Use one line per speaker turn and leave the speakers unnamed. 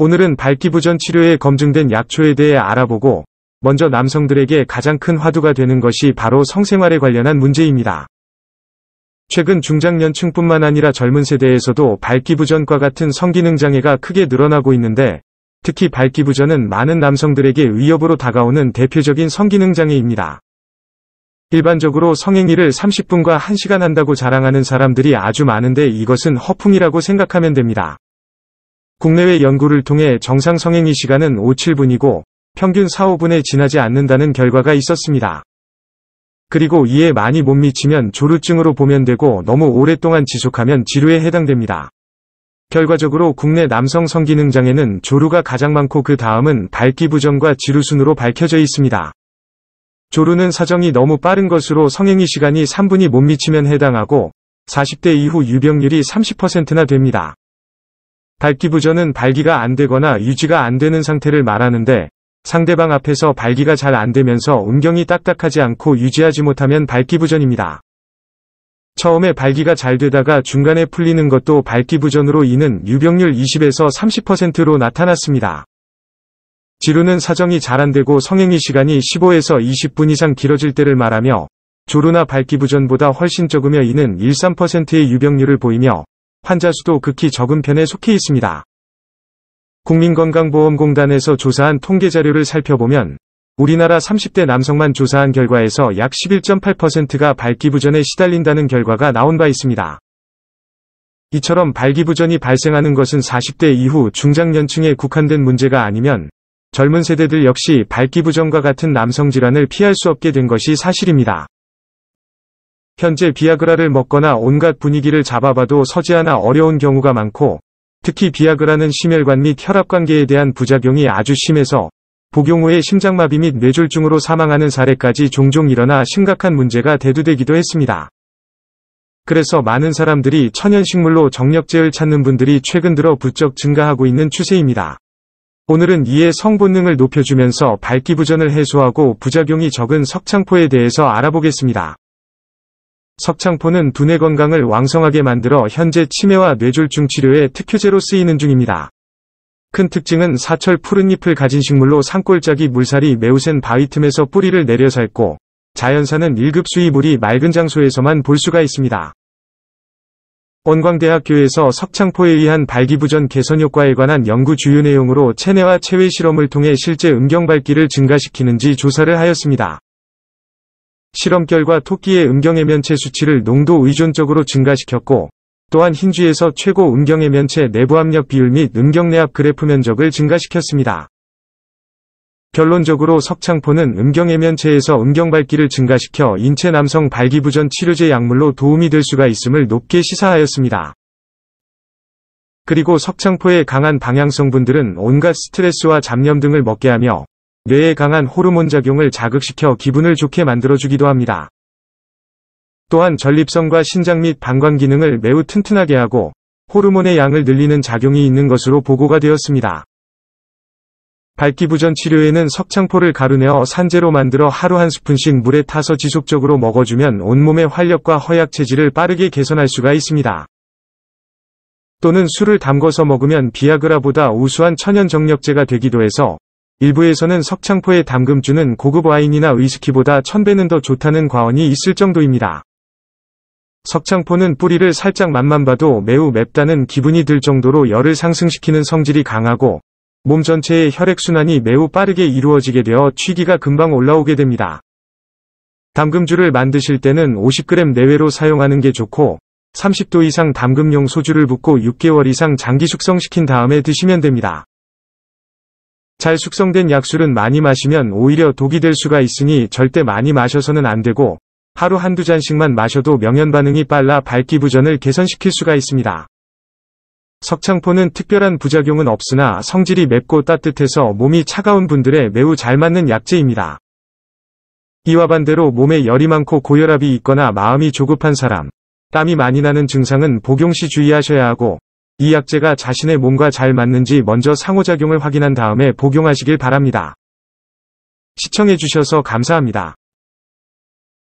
오늘은 발기부전 치료에 검증된 약초에 대해 알아보고 먼저 남성들에게 가장 큰 화두가 되는 것이 바로 성생활에 관련한 문제입니다. 최근 중장년층뿐만 아니라 젊은 세대에서도 발기부전과 같은 성기능 장애가 크게 늘어나고 있는데 특히 발기부전은 많은 남성들에게 위협으로 다가오는 대표적인 성기능 장애입니다. 일반적으로 성행위를 30분과 1시간 한다고 자랑하는 사람들이 아주 많은데 이것은 허풍이라고 생각하면 됩니다. 국내외 연구를 통해 정상 성행위 시간은 5, 7분이고 평균 4, 5분에 지나지 않는다는 결과가 있었습니다. 그리고 이에 많이 못 미치면 조루증으로 보면 되고 너무 오랫동안 지속하면 지루에 해당됩니다. 결과적으로 국내 남성 성기능장애는 조루가 가장 많고 그 다음은 발기부전과 지루순으로 밝혀져 있습니다. 조루는 사정이 너무 빠른 것으로 성행위 시간이 3분이 못 미치면 해당하고 40대 이후 유병률이 30%나 됩니다. 밝기부전은 발기가 안 되거나 유지가 안 되는 상태를 말하는데 상대방 앞에서 발기가 잘 안 되면서 음경이 딱딱하지 않고 유지하지 못하면 발기부전입니다. 처음에 발기가 잘 되다가 중간에 풀리는 것도 발기부전으로 이는 유병률 20에서 30%로 나타났습니다. 지루는 사정이 잘 안되고 성행위 시간이 15에서 20분 이상 길어질 때를 말하며 조루나 발기부전보다 훨씬 적으며 이는 1, 3%의 유병률을 보이며 환자 수도 극히 적은 편에 속해 있습니다. 국민건강보험공단에서 조사한 통계자료를 살펴보면 우리나라 30대 남성만 조사한 결과에서 약 11.8%가 발기부전에 시달린다는 결과가 나온 바 있습니다. 이처럼 발기부전이 발생하는 것은 40대 이후 중장년층에 국한된 문제가 아니면 젊은 세대들 역시 발기부전과 같은 남성 질환을 피할 수 없게 된 것이 사실입니다. 현재 비아그라를 먹거나 온갖 분위기를 잡아봐도 서지않아 어려운 경우가 많고 특히 비아그라는 심혈관 및 혈압관계에 대한 부작용이 아주 심해서 복용 후에 심장마비 및 뇌졸중으로 사망하는 사례까지 종종 일어나 심각한 문제가 대두되기도 했습니다. 그래서 많은 사람들이 천연식물로 정력제를 찾는 분들이 최근 들어 부쩍 증가하고 있는 추세입니다. 오늘은 이의 성본능을 높여주면서 밝기부전을 해소하고 부작용이 적은 석창포에 대해서 알아보겠습니다. 석창포는 두뇌 건강을 왕성하게 만들어 현재 치매와 뇌졸중 치료에 특효제로 쓰이는 중입니다. 큰 특징은 사철 푸른 잎을 가진 식물로 산골짜기 물살이 매우 센 바위 틈에서 뿌리를 내려 살고 자연사는 1급 수위물이 맑은 장소에서만 볼 수가 있습니다. 원광대학교에서 석창포에 의한 발기부전 개선 효과에 관한 연구 주요 내용으로 체내와 체외 실험을 통해 실제 음경 밝기를 증가시키는지 조사를 하였습니다. 실험 결과 토끼의 음경의 면체 수치를 농도 의존적으로 증가시켰고 또한 흰쥐에서 최고 음경의 면체 내부 압력 비율 및 음경 내압 그래프 면적을 증가시켰습니다. 결론적으로 석창포는 음경의 면체에서 음경 밝기를 증가시켜 인체 남성 발기부전 치료제 약물로 도움이 될 수가 있음을 높게 시사하였습니다. 그리고 석창포의 강한 방향성분들은 온갖 스트레스와 잡념 등을 먹게 하며 뇌에 강한 호르몬 작용을 자극시켜 기분을 좋게 만들어주기도 합니다. 또한 전립선과 신장 및 방광 기능을 매우 튼튼하게 하고 호르몬의 양을 늘리는 작용이 있는 것으로 보고가 되었습니다. 발기부전 치료에는 석창포를 가루내어 산재로 만들어 하루 한 스푼씩 물에 타서 지속적으로 먹어주면 온몸의 활력과 허약 체질을 빠르게 개선할 수가 있습니다. 또는 술을 담궈서 먹으면 비아그라보다 우수한 천연정력제가 되기도 해서 일부에서는 석창포의 담금주는 고급 와인이나 위스키보다 1 0 0 0배는더 좋다는 과언이 있을 정도입니다. 석창포는 뿌리를 살짝 맛만 봐도 매우 맵다는 기분이 들 정도로 열을 상승시키는 성질이 강하고 몸 전체의 혈액순환이 매우 빠르게 이루어지게 되어 취기가 금방 올라오게 됩니다. 담금주를 만드실 때는 50g 내외로 사용하는 게 좋고 30도 이상 담금용 소주를 붓고 6개월 이상 장기 숙성시킨 다음에 드시면 됩니다. 잘 숙성된 약술은 많이 마시면 오히려 독이 될 수가 있으니 절대 많이 마셔서는 안 되고 하루 한두 잔씩만 마셔도 명현 반응이 빨라 밝기 부전을 개선시킬 수가 있습니다. 석창포는 특별한 부작용은 없으나 성질이 맵고 따뜻해서 몸이 차가운 분들의 매우 잘 맞는 약재입니다. 이와 반대로 몸에 열이 많고 고혈압이 있거나 마음이 조급한 사람, 땀이 많이 나는 증상은 복용 시 주의하셔야 하고 이 약재가 자신의 몸과 잘 맞는지 먼저 상호작용을 확인한 다음에 복용하시길 바랍니다. 시청해주셔서 감사합니다.